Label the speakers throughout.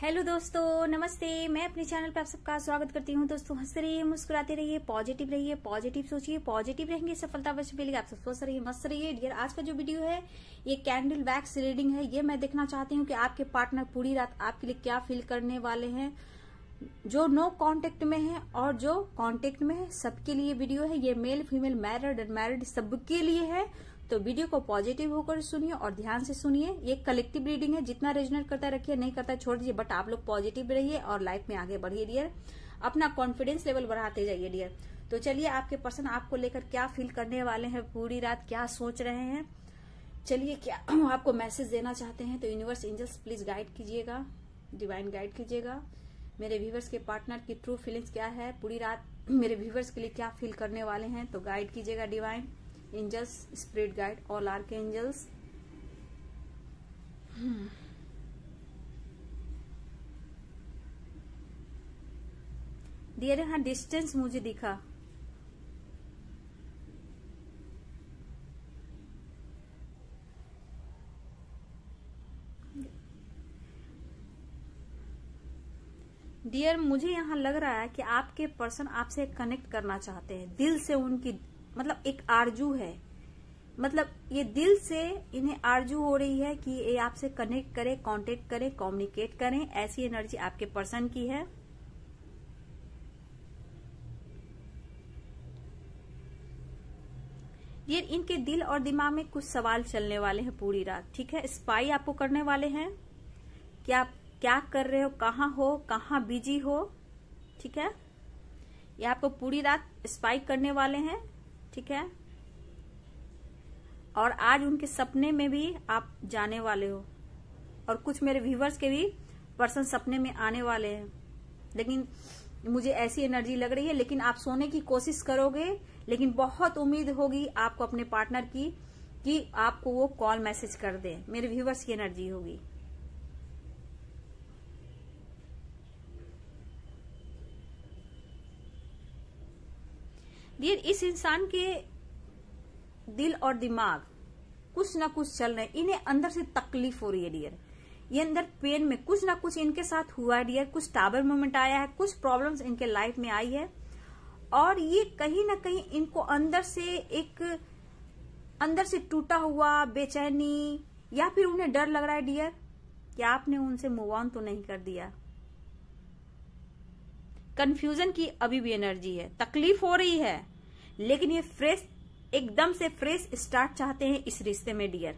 Speaker 1: Hello दोस्तों नमस्ते मैं अपने चैनल पर आप सबका स्वागत करती हूं दोस्तों हंसते रहिए मुस्कुराते रहिए पॉजिटिव रहिए पॉजिटिव सोचिए पॉजिटिव रहेंगे सफलता वर्ष मिलेगी आप सब स्वस्थ रहिए मस्त रहिए डियर आज का जो वीडियो है ये कैंडल वैक्स रीडिंग है ये मैं देखना चाहती हूँ कि आपके पार्टनर पूरी रात आपके लिए क्या फील करने वाले हैं जो नो कॉन्टेक्ट में है और जो कॉन्टेक्ट में है सबके लिए वीडियो है ये मेल फीमेल मैरिड अनमेरिड सबके लिए है तो वीडियो को पॉजिटिव होकर सुनिए और ध्यान से सुनिए ये कलेक्टिव रीडिंग है जितना रेजनेट करता रखिए नहीं करता छोड़ दीजिए बट आप लोग पॉजिटिव रहिए और लाइफ में आगे बढ़िए डियर अपना कॉन्फिडेंस लेवल बढ़ाते जाइए डियर तो चलिए आपके पर्सन आपको लेकर क्या फील करने वाले हैं पूरी रात क्या सोच रहे हैं चलिए क्या आपको मैसेज देना चाहते हैं तो यूनिवर्स एंजल्स प्लीज गाइड कीजिएगा डिवाइन गाइड कीजिएगा मेरे व्यूवर्स के पार्टनर की ट्रू फीलिंग्स क्या है पूरी रात मेरे व्यूवर्स के लिए क्या फील करने वाले हैं तो गाइड कीजिएगा divine angels spirit guide all archangels hmm. Dear distance हाँ, मुझे दिखा डियर मुझे यहाँ लग रहा है कि आपके पर्सन आपसे कनेक्ट करना चाहते हैं दिल से उनकी मतलब एक आरजू है मतलब ये दिल से इन्हें आरजू हो रही है कि ये आपसे कनेक्ट करे कांटेक्ट करे कम्युनिकेट करें ऐसी एनर्जी आपके पर्सन की है ये इनके दिल और दिमाग में कुछ सवाल चलने वाले हैं पूरी रात ठीक है स्पाई आपको करने वाले हैं कि आप क्या कर रहे हो कहा हो कहा बिजी हो ठीक है ये आपको पूरी रात स्पाई करने वाले हैं ठीक है और आज उनके सपने में भी आप जाने वाले हो और कुछ मेरे व्यूवर्स के भी पर्सन सपने में आने वाले हैं लेकिन मुझे ऐसी एनर्जी लग रही है लेकिन आप सोने की कोशिश करोगे लेकिन बहुत उम्मीद होगी आपको अपने पार्टनर की कि आपको वो कॉल मैसेज कर दे मेरे व्यूवर्स की एनर्जी होगी ये इस इंसान के दिल और दिमाग कुछ ना कुछ चल रहे इन्हें अंदर से तकलीफ हो रही है डियर ये अंदर पेन में कुछ ना कुछ इनके साथ हुआ है डियर कुछ टावर मोमेंट आया है कुछ प्रॉब्लम्स इनके लाइफ में आई है और ये कहीं ना कहीं इनको अंदर से एक अंदर से टूटा हुआ बेचैनी या फिर उन्हें डर लग रहा है डियर कि आपने उनसे मूव ऑन तो नहीं कर दिया कंफ्यूजन की अभी भी एनर्जी है तकलीफ हो रही है लेकिन ये फ्रेश एकदम से फ्रेश स्टार्ट चाहते हैं इस रिश्ते में डियर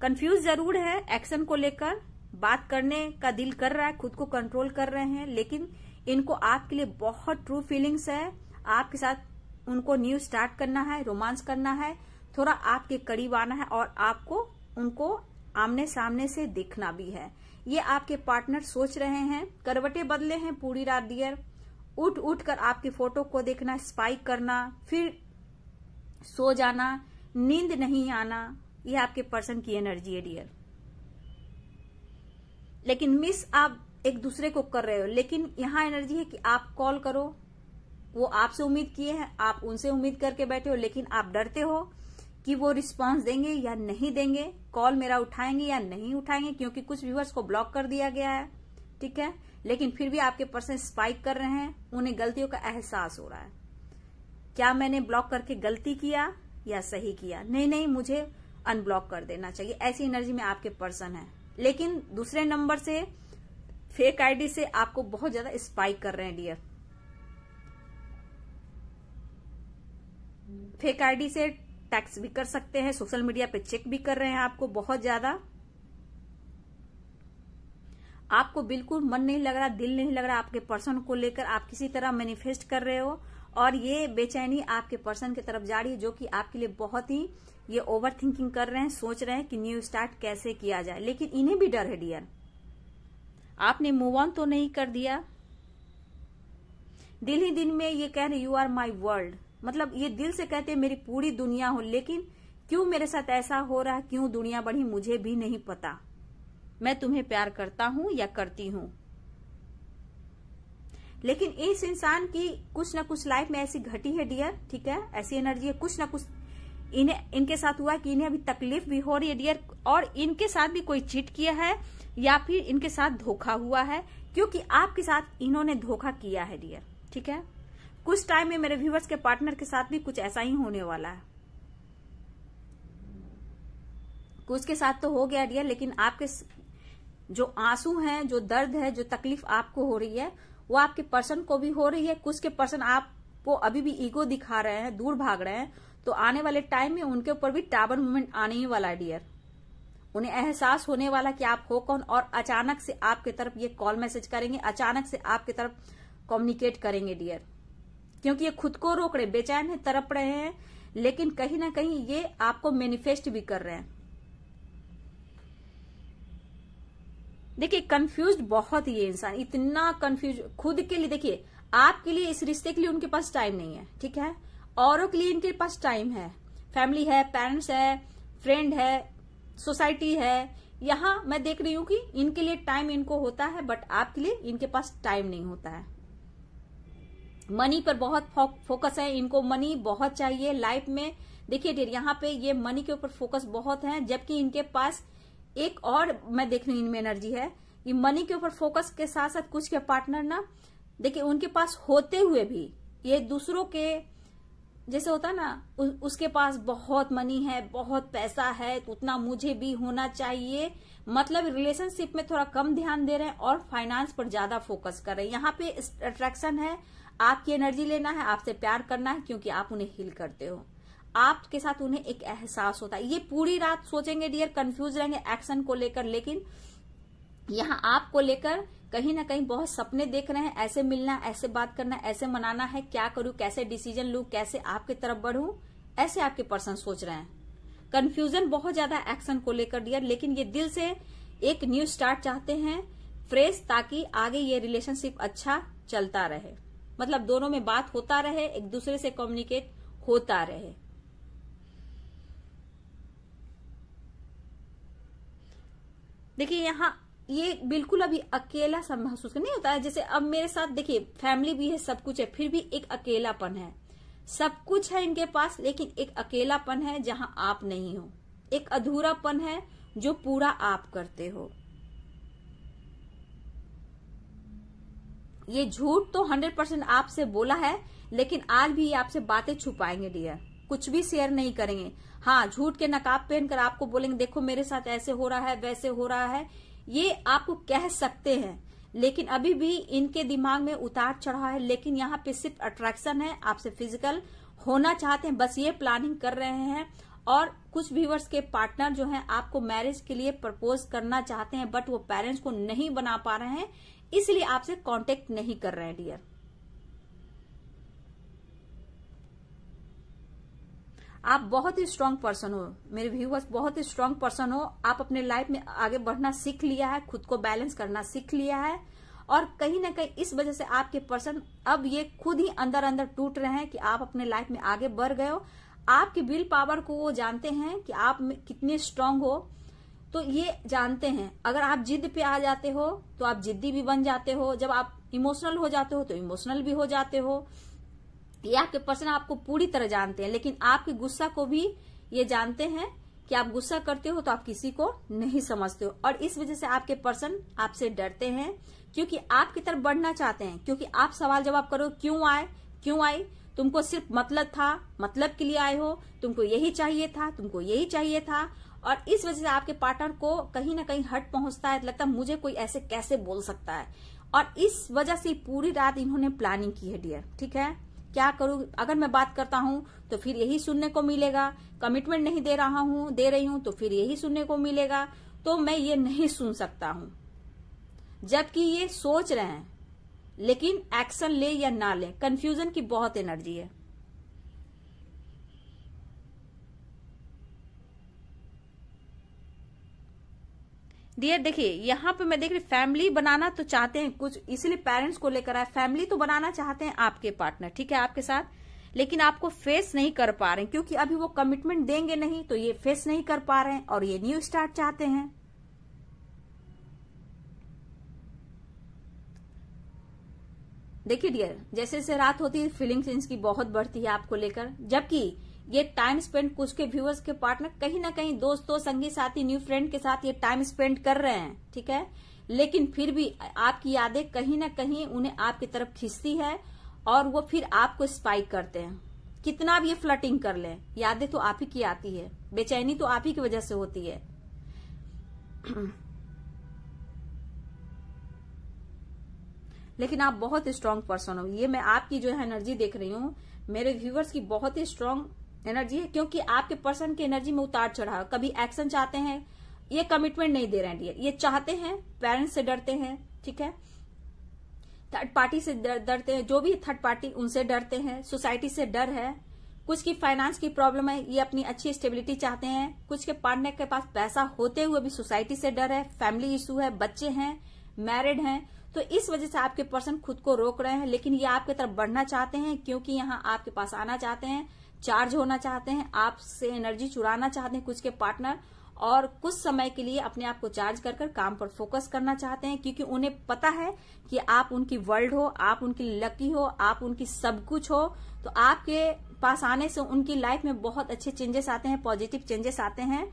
Speaker 1: कंफ्यूज जरूर है एक्शन को लेकर बात करने का दिल कर रहा है खुद को कंट्रोल कर रहे हैं लेकिन इनको आपके लिए बहुत ट्रू फीलिंग्स है आपके साथ उनको न्यू स्टार्ट करना है रोमांस करना है थोड़ा आपके करीब आना है और आपको उनको आमने सामने से देखना भी है ये आपके पार्टनर सोच रहे हैं करवटे बदले हैं पूरी रात डियर उठ उठ कर आपकी फोटो को देखना स्पाइक करना फिर सो जाना नींद नहीं आना यह आपके पर्सन की एनर्जी है डियर लेकिन मिस आप एक दूसरे को कर रहे हो लेकिन यहां एनर्जी है कि आप कॉल करो वो आपसे उम्मीद किए हैं आप उनसे उम्मीद करके बैठे हो लेकिन आप डरते हो कि वो रिस्पांस देंगे या नहीं देंगे कॉल मेरा उठाएंगे या नहीं उठाएंगे क्योंकि कुछ व्यूअर्स को ब्लॉक कर दिया गया है ठीक है लेकिन फिर भी आपके पर्सन स्पाइक कर रहे हैं उन्हें गलतियों का एहसास हो रहा है क्या मैंने ब्लॉक करके गलती किया या सही किया नहीं नहीं मुझे अनब्लॉक कर देना चाहिए ऐसी एनर्जी में आपके पर्सन है लेकिन दूसरे नंबर से फेक आईडी से आपको बहुत ज्यादा स्पाइक कर रहे हैं डियर फेक आईडी से टैक्स भी कर सकते हैं सोशल मीडिया पे चेक भी कर रहे हैं आपको बहुत ज्यादा आपको बिल्कुल मन नहीं लग रहा दिल नहीं लग रहा आपके पर्सन को लेकर आप किसी तरह मैनिफेस्ट कर रहे हो और ये बेचैनी आपके पर्सन की तरफ जा रही है जो कि आपके लिए बहुत ही ये ओवर थिंकिंग कर रहे हैं सोच रहे हैं कि न्यू स्टार्ट कैसे किया जाए लेकिन इन्हें भी डर है डियर आपने मूव ऑन तो नहीं कर दिया दिल ही दिन में ये कह रहे यू आर माई वर्ल्ड मतलब ये दिल से कहते मेरी पूरी दुनिया हो लेकिन क्यों मेरे साथ ऐसा हो रहा है क्यों दुनिया बढ़ी मुझे भी नहीं पता मैं तुम्हें प्यार करता हूं या करती हूं लेकिन इस इंसान की कुछ ना कुछ लाइफ में ऐसी घटी है डियर ठीक है ऐसी एनर्जी है कुछ ना कुछ इन्हें इनके साथ हुआ कि इन्हें अभी तकलीफ भी हो रही है डियर और इनके साथ भी कोई चीट किया है या फिर इनके साथ धोखा हुआ है क्योंकि आपके साथ इन्होंने धोखा किया है डियर ठीक है कुछ टाइम में मेरे व्यूवर्स के पार्टनर के साथ भी कुछ ऐसा ही होने वाला है कुछ के साथ तो हो गया डियर लेकिन आपके जो आंसू हैं जो दर्द है जो तकलीफ आपको हो रही है वो आपके पर्सन को भी हो रही है कुछ के पर्सन आपको अभी भी ईगो दिखा रहे हैं दूर भाग रहे हैं तो आने वाले टाइम में उनके ऊपर भी टावर मूवमेंट आने ही वाला है डियर उन्हें एहसास होने वाला कि आप हो कौन और अचानक से आपके तरफ ये कॉल मैसेज करेंगे अचानक से आपके तरफ कम्युनिकेट करेंगे डियर क्योंकि ये खुद को रोक रहे बेचैन है तरप रहे हैं लेकिन कहीं ना कहीं ये आपको मैनिफेस्ट भी कर रहे हैं देखिए कंफ्यूज बहुत ही है इंसान इतना कंफ्यूज खुद के लिए देखिए आपके लिए इस रिश्ते के लिए उनके पास टाइम नहीं है ठीक है औरों के लिए इनके पास टाइम है फैमिली है पेरेंट्स है फ्रेंड है सोसाइटी है यहां मैं देख रही हूं कि इनके लिए टाइम इनको होता है बट आपके लिए इनके पास टाइम नहीं होता है मनी पर बहुत फोकस है इनको मनी बहुत चाहिए लाइफ में देखिए डेर यहाँ पे ये मनी के ऊपर फोकस बहुत है जबकि इनके पास एक और मैं देख रही इनमें एनर्जी है कि मनी के ऊपर फोकस के साथ साथ कुछ के पार्टनर ना देखिए उनके पास होते हुए भी ये दूसरों के जैसे होता ना उ, उसके पास बहुत मनी है बहुत पैसा है तो उतना मुझे भी होना चाहिए मतलब रिलेशनशिप में थोड़ा कम ध्यान दे रहे हैं और फाइनेंस पर ज्यादा फोकस कर रहे हैं यहाँ पे अट्रैक्शन है आपकी एनर्जी लेना है आपसे प्यार करना है क्योंकि आप उन्हें हील करते हो आपके साथ उन्हें एक एहसास होता है ये पूरी रात सोचेंगे डियर कंफ्यूज रहेंगे एक्शन को लेकर लेकिन यहाँ आपको लेकर कहीं ना कहीं बहुत सपने देख रहे हैं ऐसे मिलना ऐसे बात करना ऐसे मनाना है क्या करूं कैसे डिसीजन लू कैसे आपकी तरफ बढ़ू ऐसे आपके पर्सन सोच रहे हैं कंफ्यूजन बहुत ज्यादा एक्शन को लेकर डियर लेकिन ये दिल से एक न्यू स्टार्ट चाहते हैं फ्रेश ताकि आगे ये रिलेशनशिप अच्छा चलता रहे मतलब दोनों में बात होता रहे एक दूसरे से कम्युनिकेट होता रहे देखिए यहाँ ये बिल्कुल अभी अकेला सब महसूस नहीं होता है जैसे अब मेरे साथ देखिए फैमिली भी है सब कुछ है फिर भी एक अकेलापन है सब कुछ है इनके पास लेकिन एक अकेलापन है जहां आप नहीं हो एक अधूरापन है जो पूरा आप करते हो ये झूठ तो हंड्रेड परसेंट आपसे बोला है लेकिन आज भी ये आपसे बातें छुपाएंगे डियर कुछ भी शेयर नहीं करेंगे हाँ झूठ के नकाब पहनकर आपको बोलेंगे देखो मेरे साथ ऐसे हो रहा है वैसे हो रहा है ये आपको कह सकते हैं लेकिन अभी भी इनके दिमाग में उतार चढ़ा है लेकिन यहाँ पे सिर्फ अट्रैक्शन है आपसे फिजिकल होना चाहते हैं बस ये प्लानिंग कर रहे हैं और कुछ व्यूवर्स के पार्टनर जो हैं आपको मैरिज के लिए प्रपोज करना चाहते हैं बट वो पेरेंट्स को नहीं बना पा रहे हैं इसलिए आपसे कांटेक्ट नहीं कर रहे हैं डियर आप बहुत ही स्ट्रांग पर्सन हो मेरे व्यूवर्स बहुत ही स्ट्रांग पर्सन हो आप अपने लाइफ में आगे बढ़ना सीख लिया है खुद को बैलेंस करना सीख लिया है और कहीं ना कहीं इस वजह से आपके पर्सन अब ये खुद ही अंदर अंदर टूट रहे हैं कि आप अपने लाइफ में आगे बढ़ गए हो आपकी विल पावर को वो जानते हैं कि आप कितने स्ट्रांग हो तो ये जानते हैं अगर आप जिद पे आ जाते हो तो आप जिद्दी भी बन जाते हो जब आप इमोशनल हो जाते हो तो इमोशनल भी हो जाते हो ये आपके पर्सन आपको पूरी तरह जानते हैं लेकिन आपके गुस्सा को भी ये जानते हैं कि आप गुस्सा करते हो तो आप किसी को नहीं समझते हो और इस वजह से आपके पर्सन आपसे डरते हैं क्योंकि आपकी तरफ बढ़ना चाहते हैं क्योंकि आप सवाल जवाब करो क्यों आए क्यों आई तुमको सिर्फ मतलब था मतलब के लिए आए हो तुमको यही चाहिए था तुमको यही चाहिए था और इस वजह से आपके पार्टनर को कहीं ना कहीं हट पहुंचता है लगता है मुझे कोई ऐसे कैसे बोल सकता है और इस वजह से पूरी रात इन्होंने प्लानिंग की है डियर ठीक है क्या करूं अगर मैं बात करता हूं तो फिर यही सुनने को मिलेगा कमिटमेंट नहीं दे रहा हूं दे रही हूं तो फिर यही सुनने को मिलेगा तो मैं ये नहीं सुन सकता हूं जबकि ये सोच रहे हैं लेकिन एक्शन ले या ना ले कंफ्यूजन की बहुत एनर्जी है डियर देखिए यहाँ पे मैं देख रही फैमिली बनाना तो चाहते हैं कुछ इसलिए पेरेंट्स को लेकर आए फैमिली तो बनाना चाहते हैं आपके पार्टनर ठीक है आपके साथ लेकिन आपको फेस नहीं कर पा रहे क्योंकि अभी वो कमिटमेंट देंगे नहीं तो ये फेस नहीं कर पा रहे और ये न्यू स्टार्ट चाहते हैं देखिए डियर जैसे जैसे रात होती है फीलिंग्स इनकी बहुत बढ़ती है आपको लेकर जबकि ये टाइम स्पेंड कुछ के व्यूअर्स के पार्टनर कहीं ना कहीं दोस्तों संगी साथी न्यू फ्रेंड के साथ ये टाइम स्पेंड कर रहे हैं ठीक है लेकिन फिर भी आपकी यादें कहीं ना कहीं उन्हें आपकी तरफ खींचती है और वो फिर आपको स्पाइक करते हैं कितना भी ये फ्लटिंग कर ले यादें तो आप ही की आती है बेचैनी तो आप ही की वजह से होती है लेकिन आप बहुत स्ट्रांग पर्सन हो ये मैं आपकी जो है एनर्जी देख रही हूँ मेरे व्यूवर्स की बहुत ही स्ट्रांग एनर्जी है क्योंकि आपके पर्सन की एनर्जी में उतार चढ़ाव कभी एक्शन चाहते हैं ये कमिटमेंट नहीं दे रहे हैं ये चाहते हैं पेरेंट्स से डरते हैं ठीक है थर्ड पार्टी से डरते हैं जो भी थर्ड पार्टी उनसे डरते हैं सोसाइटी से डर है कुछ की फाइनेंस की प्रॉब्लम है ये अपनी अच्छी स्टेबिलिटी चाहते हैं कुछ के पार्टनर के पास पैसा होते हुए भी सोसाइटी से डर है फैमिली इश्यू है बच्चे हैं मैरिड हैं तो इस वजह से आपके पर्सन खुद को रोक रहे हैं लेकिन ये आपके तरफ बढ़ना चाहते हैं क्योंकि यहाँ आपके पास आना चाहते हैं चार्ज होना चाहते हैं आपसे एनर्जी चुराना चाहते हैं कुछ के पार्टनर और कुछ समय के लिए अपने आप को चार्ज कर कर काम पर फोकस करना चाहते हैं क्योंकि उन्हें पता है कि आप उनकी वर्ल्ड हो आप उनकी लकी हो आप उनकी सब कुछ हो तो आपके पास आने से उनकी लाइफ में बहुत अच्छे चेंजेस आते हैं पॉजिटिव चेंजेस आते हैं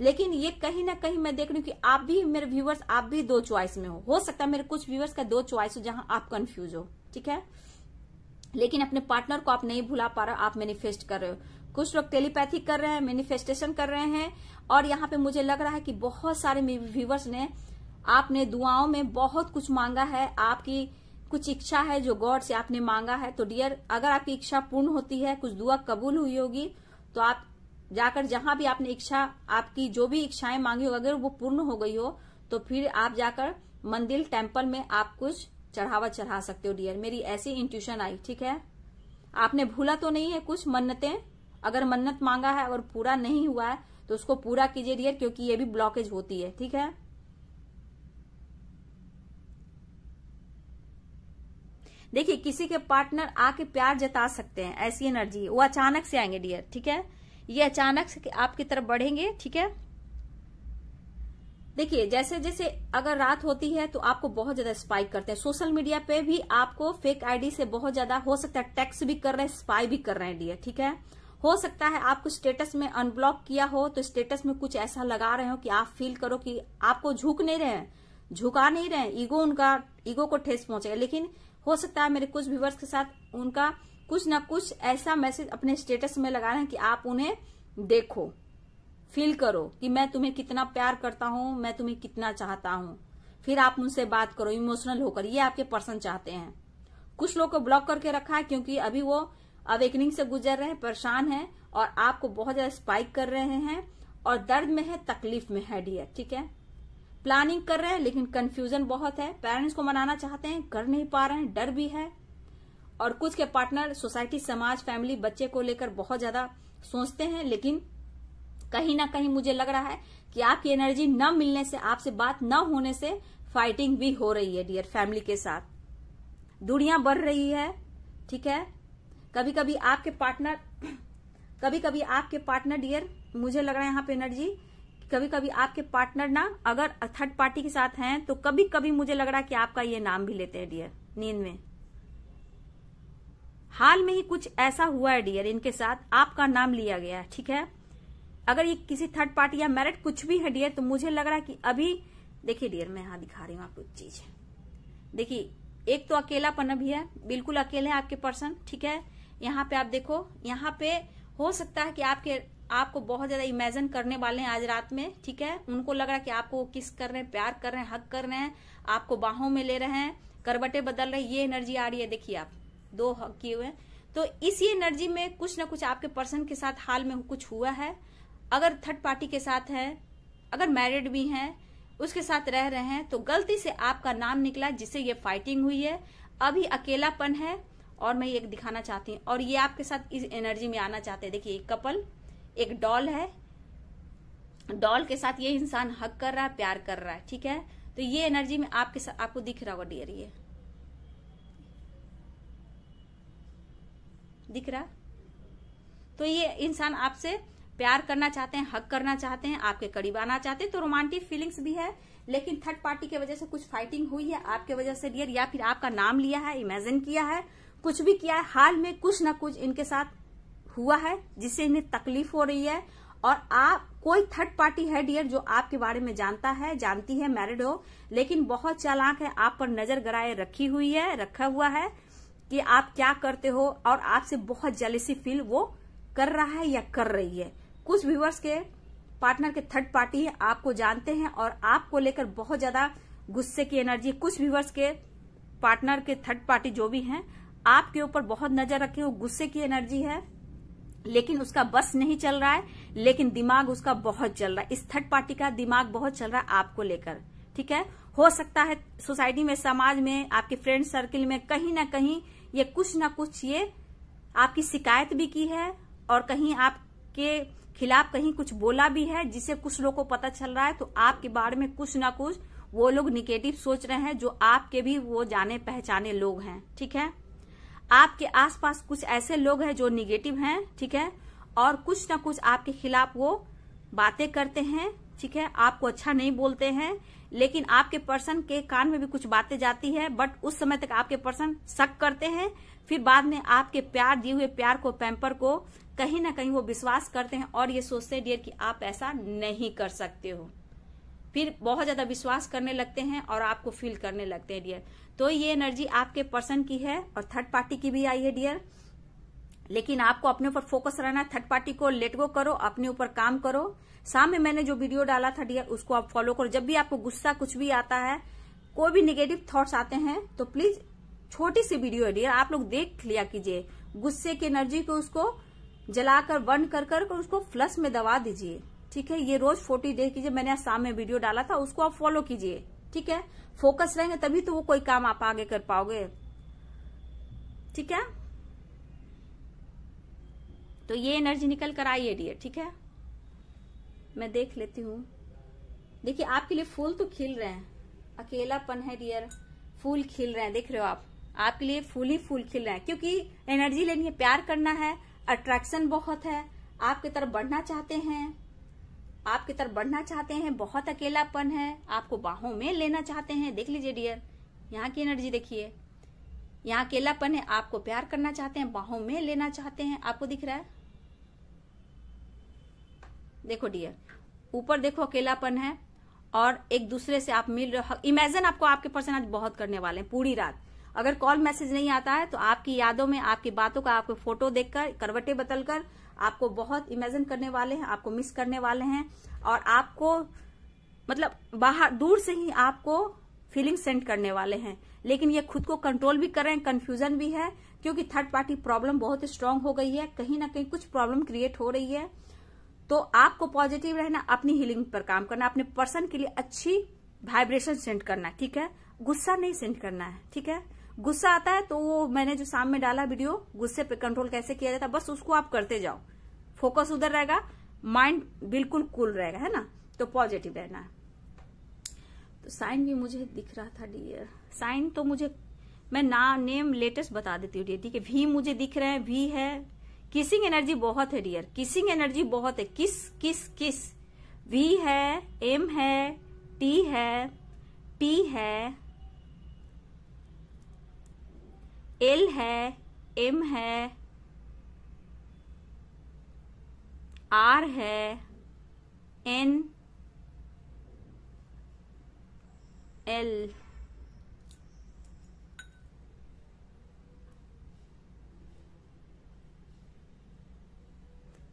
Speaker 1: लेकिन ये कहीं ना कहीं मैं देख रही हूँ कि आप भी मेरे व्यूवर्स आप भी दो च्वाइस में हो हो सकता है मेरे कुछ व्यूवर्स का दो च्वाइस हो जहां आप कन्फ्यूज हो ठीक है लेकिन अपने पार्टनर को आप नहीं भुला पा रहे आप मैनिफेस्ट कर रहे हो कुछ लोग टेलीपैथी कर रहे हैं मैनिफेस्टेशन कर रहे हैं और यहाँ पे मुझे लग रहा है कि बहुत सारे व्यूवर्स ने आपने दुआओं में बहुत कुछ मांगा है आपकी कुछ इच्छा है जो गॉड से आपने मांगा है तो डियर अगर आपकी इच्छा पूर्ण होती है कुछ दुआ कबूल हुई होगी तो आप जाकर जहां भी आपने इच्छा आपकी जो भी इच्छाएं मांगी होगी अगर वो पूर्ण हो गई हो तो फिर आप जाकर मंदिर टेम्पल में आप कुछ चढ़ावा चढ़ा सकते हो डियर मेरी ऐसी इंट्यूशन आई ठीक है आपने भूला तो नहीं है कुछ मन्नतें अगर मन्नत मांगा है और पूरा नहीं हुआ है तो उसको पूरा कीजिए डियर क्योंकि ये भी ब्लॉकेज होती है ठीक है देखिए किसी के पार्टनर आके प्यार जता सकते हैं ऐसी एनर्जी वो अचानक से आएंगे डियर ठीक है ये अचानक से आपकी तरफ बढ़ेंगे ठीक है देखिए जैसे जैसे अगर रात होती है तो आपको बहुत ज्यादा स्पाइक करते हैं सोशल मीडिया पे भी आपको फेक आईडी से बहुत ज्यादा हो सकता है टैक्स भी कर रहे हैं स्पाई भी कर रहे हैं डियर ठीक है हो सकता है आपको स्टेटस में अनब्लॉक किया हो तो स्टेटस में कुछ ऐसा लगा रहे हो कि आप फील करो कि आपको झुक नहीं रहे झुका नहीं रहे ईगो उनका ईगो को ठेस पहुंचेगा लेकिन हो सकता है मेरे कुछ व्यूवर्स के साथ उनका कुछ ना कुछ ऐसा मैसेज अपने स्टेटस में लगा रहे हैं कि आप उन्हें देखो फील करो कि मैं तुम्हें कितना प्यार करता हूँ मैं तुम्हें कितना चाहता हूँ फिर आप मुझसे बात करो इमोशनल होकर ये आपके पर्सन चाहते हैं कुछ लोग को ब्लॉक करके रखा है क्योंकि अभी वो अवेकनिंग से गुजर रहे हैं परेशान है और आपको बहुत ज्यादा स्पाइक कर रहे हैं और दर्द में है तकलीफ में है डियर ठीक है प्लानिंग कर रहे हैं लेकिन कंफ्यूजन बहुत है पेरेंट्स को मनाना चाहते हैं कर नहीं पा रहे हैं डर भी है और कुछ के पार्टनर सोसाइटी समाज फैमिली बच्चे को लेकर बहुत ज्यादा सोचते हैं लेकिन कहीं ना कहीं मुझे लग रहा है कि आपकी एनर्जी न मिलने से आपसे बात न होने से फाइटिंग भी हो रही है डियर फैमिली के साथ दूरियां बढ़ रही है ठीक है कभी कभी आपके पार्टनर कभी कभी आपके पार्टनर डियर मुझे लग रहा है यहाँ पे एनर्जी कभी कभी आपके पार्टनर ना अगर थर्ड पार्टी के साथ हैं तो कभी कभी मुझे लग रहा है कि आपका ये नाम भी लेते हैं डियर नींद में हाल में ही कुछ ऐसा हुआ है डियर इनके साथ आपका नाम लिया गया है ठीक है अगर ये किसी थर्ड पार्टी या मेरिट कुछ भी है डियर तो मुझे लग रहा है कि अभी देखिए डियर मैं यहाँ दिखा रही हूँ आपको एक चीज देखिए एक तो अकेलापन अभी है बिल्कुल अकेले हैं आपके पर्सन ठीक है यहाँ पे आप देखो यहाँ पे हो सकता है कि आपके आपको बहुत ज्यादा इमेजिन करने वाले हैं आज रात में ठीक है उनको लग रहा है कि आपको किस कर रहे हैं प्यार कर रहे हैं हक कर रहे हैं आपको बाहों में ले रहे हैं करवटे बदल रहे हैं ये एनर्जी आ रही है देखिए आप दो हक किए हुए हैं तो इसी एनर्जी में कुछ ना कुछ आपके पर्सन के साथ हाल में कुछ हुआ है अगर थर्ड पार्टी के साथ है अगर मैरिड भी हैं उसके साथ रह रहे हैं तो गलती से आपका नाम निकला जिससे ये फाइटिंग हुई है अभी अकेलापन है और मैं ये दिखाना चाहती हूँ और ये आपके साथ इस एनर्जी में आना चाहते हैं देखिए एक कपल एक डॉल है डॉल के साथ ये इंसान हक कर रहा है प्यार कर रहा है ठीक है तो ये एनर्जी में आपके साथ आपको दिख रहा होगा डियर ये दिख रहा तो ये इंसान आपसे प्यार करना चाहते हैं हक करना चाहते हैं आपके करीब आना चाहते हैं तो रोमांटिक फीलिंग्स भी है लेकिन थर्ड पार्टी की वजह से कुछ फाइटिंग हुई है आपके वजह से डियर या फिर आपका नाम लिया है इमेजिन किया है कुछ भी किया है हाल में कुछ ना कुछ इनके साथ हुआ है जिससे इन्हें तकलीफ हो रही है और आप कोई थर्ड पार्टी है डियर जो आपके बारे में जानता है जानती है मैरिड हो लेकिन बहुत चालाक है आप पर नजर गराए रखी हुई है रखा हुआ है कि आप क्या करते हो और आपसे बहुत जलेसी फील वो कर रहा है या कर रही है कुछ व्यूवर्स के पार्टनर के थर्ड पार्टी है आपको जानते हैं और आपको लेकर बहुत ज्यादा गुस्से की एनर्जी कुछ व्यूवर्स के पार्टनर के थर्ड पार्टी जो भी हैं आपके ऊपर बहुत नजर रखे हो गुस्से की एनर्जी है लेकिन उसका बस नहीं चल रहा है लेकिन दिमाग उसका बहुत चल रहा है इस थर्ड पार्टी का दिमाग बहुत चल रहा है आपको लेकर ठीक है हो सकता है सोसाइटी में समाज में आपके फ्रेंड सर्किल में कहीं ना कहीं ये कुछ ना कुछ ये आपकी शिकायत भी की है और कहीं आपके खिलाफ कहीं कुछ बोला भी है जिसे कुछ लोग को पता चल रहा है तो आपके बारे में कुछ ना कुछ वो लोग निगेटिव सोच रहे हैं जो आपके भी वो जाने पहचाने लोग हैं ठीक है आपके आसपास कुछ ऐसे लोग हैं जो निगेटिव हैं ठीक है और कुछ ना कुछ आपके खिलाफ वो बातें करते हैं ठीक है आपको अच्छा नहीं बोलते हैं लेकिन आपके पर्सन के कान में भी कुछ बातें जाती है बट उस समय तक आपके पर्सन शक करते हैं फिर बाद में आपके प्यार दिए हुए प्यार को पैम्पर को कहीं ना कहीं वो विश्वास करते हैं और ये सोचते हैं डियर कि आप ऐसा नहीं कर सकते हो फिर बहुत ज्यादा विश्वास करने लगते हैं और आपको फील करने लगते हैं डियर तो ये एनर्जी आपके पर्सन की है और थर्ड पार्टी की भी आई है डियर लेकिन आपको अपने ऊपर फोकस रहना थर्ड पार्टी को लेट गो करो अपने ऊपर काम करो शाम में मैंने जो वीडियो डाला था डियर उसको आप फॉलो करो जब भी आपको गुस्सा कुछ भी आता है कोई भी निगेटिव थॉट्स आते हैं तो प्लीज छोटी सी वीडियो है डियर आप लोग देख लिया कीजिए गुस्से की एनर्जी को उसको जलाकर बर्न कर कर उसको फ्लस में दबा दीजिए ठीक है ये रोज फोर्टी डे कीजिए मैंने आज शाम में वीडियो डाला था उसको आप फॉलो कीजिए ठीक है फोकस रहेंगे तभी तो वो कोई काम आप आगे कर पाओगे ठीक है तो ये एनर्जी निकल कर आई है डियर ठीक है मैं देख लेती हूँ देखिए आपके लिए फूल तो खिल रहे हैं अकेलापन है डियर फूल खिल रहे हैं देख रहे हो आप आपके लिए फूल ही फूल खिल रहे हैं क्योंकि एनर्जी लेनी है प्यार करना है अट्रैक्शन बहुत है आपकी तरफ बढ़ना चाहते हैं आपकी तरफ बढ़ना चाहते हैं बहुत अकेलापन है आपको बाहों में लेना चाहते हैं देख लीजिए डियर यहाँ की एनर्जी देखिए यहाँ अकेलापन है आपको प्यार करना चाहते हैं बाहों में लेना चाहते हैं आपको दिख रहा है देखो डियर ऊपर देखो अकेलापन है और एक दूसरे से आप मिल रहे हो इमेजिन आपको आपके पर्सन आज बहुत करने वाले हैं पूरी रात अगर कॉल मैसेज नहीं आता है तो आपकी यादों में आपकी बातों का आपको फोटो देखकर करवटे बदलकर आपको बहुत इमेजिन करने वाले हैं आपको मिस करने वाले हैं और आपको मतलब बाहर दूर से ही आपको फीलिंग सेंड करने वाले हैं लेकिन ये खुद को कंट्रोल भी कर रहे हैं कंफ्यूजन भी है क्योंकि थर्ड पार्टी प्रॉब्लम बहुत स्ट्रांग हो गई है कहीं ना कहीं कुछ प्रॉब्लम क्रिएट हो रही है तो आपको पॉजिटिव रहना अपनी हीलिंग पर काम करना अपने पर्सन के लिए अच्छी वाइब्रेशन सेंड करना ठीक है गुस्सा नहीं सेंड करना है ठीक है गुस्सा आता है तो वो मैंने जो सामने डाला वीडियो गुस्से पे कंट्रोल कैसे किया जाता है बस उसको आप करते जाओ फोकस उधर रहेगा माइंड बिल्कुल कूल रहेगा है ना तो पॉजिटिव रहना है तो साइन भी मुझे दिख रहा था डियर साइन तो मुझे मैं ना नेम लेटेस्ट बता देती हूँ डियर ठीक है भी मुझे दिख रहे हैं भी है किसिंग एनर्जी बहुत है डियर किसिंग एनर्जी बहुत है किस किस किस वी है एम है टी है टी है एल है एम है आर है एन एल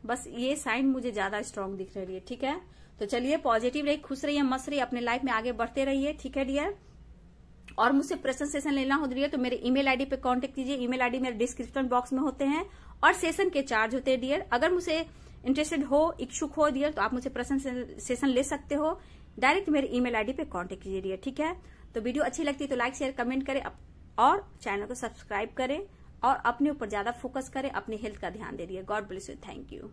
Speaker 1: बस ये साइन मुझे ज्यादा स्ट्रांग दिख रही है ठीक है तो चलिए पॉजिटिव रहिए खुश रहिए मस्त रहिए अपने लाइफ में आगे बढ़ते रहिए ठीक है डियर और मुझसे प्रश्न सेशन लेना हो रही है तो मेरे ईमेल आईडी पे कांटेक्ट कीजिए ईमेल आईडी मेरे डिस्क्रिप्शन बॉक्स में होते हैं और सेशन के चार्ज होते हैं डियर अगर मुझे इंटरेस्टेड हो इच्छुक हो डियर तो आप मुझे प्रश्न सेशन ले सकते हो डायरेक्ट मेरे ईमेल आईडी पे कांटेक्ट कीजिए डियर ठीक है तो वीडियो अच्छी लगती है तो लाइक शेयर कमेंट करें और चैनल को सब्सक्राइब करें और अपने ऊपर ज्यादा फोकस करें अपनी हेल्थ का ध्यान दे दिए God bless you thank you